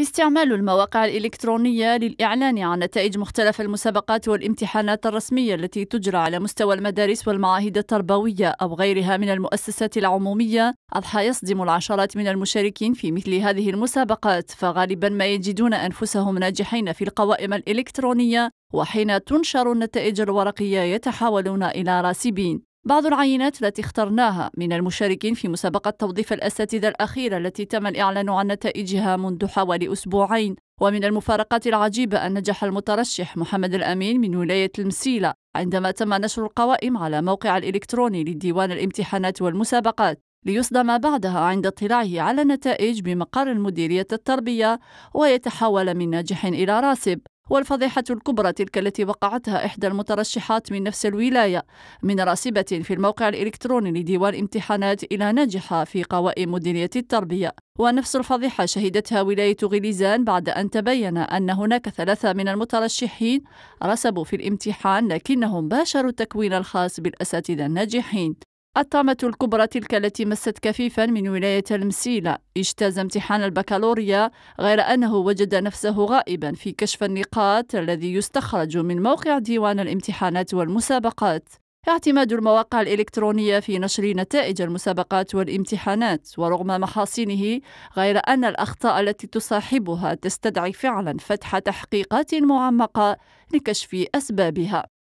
استعمال المواقع الإلكترونية للإعلان عن نتائج مختلف المسابقات والامتحانات الرسمية التي تجرى على مستوى المدارس والمعاهد التربوية أو غيرها من المؤسسات العمومية أضحى يصدم العشرات من المشاركين في مثل هذه المسابقات فغالبا ما يجدون أنفسهم ناجحين في القوائم الإلكترونية وحين تنشر النتائج الورقية يتحولون إلى راسبين بعض العينات التي اخترناها من المشاركين في مسابقة توظيف الأساتذة الأخيرة التي تم الإعلان عن نتائجها منذ حوالي أسبوعين ومن المفارقات العجيبة أن نجح المترشح محمد الأمين من ولاية المسيلة عندما تم نشر القوائم على موقع الإلكتروني لديوان الامتحانات والمسابقات ليصدم بعدها عند اطلاعه على النتائج بمقر المديرية التربية ويتحول من ناجح إلى راسب والفضيحة الكبرى تلك التي وقعتها إحدى المترشحات من نفس الولاية من راسبة في الموقع الإلكتروني لديوان امتحانات إلى ناجحة في قوائم مديرية التربية ونفس الفضيحة شهدتها ولاية غليزان بعد أن تبين أن هناك ثلاثة من المترشحين رسبوا في الامتحان لكنهم باشروا التكوين الخاص بالأساتذة الناجحين الطامة الكبرى تلك التي مست كفيفا من ولاية المسيلة اجتاز امتحان البكالوريا غير أنه وجد نفسه غائبا في كشف النقاط الذي يستخرج من موقع ديوان الامتحانات والمسابقات اعتماد المواقع الإلكترونية في نشر نتائج المسابقات والامتحانات ورغم محاصينه غير أن الأخطاء التي تصاحبها تستدعي فعلا فتح تحقيقات معمقة لكشف أسبابها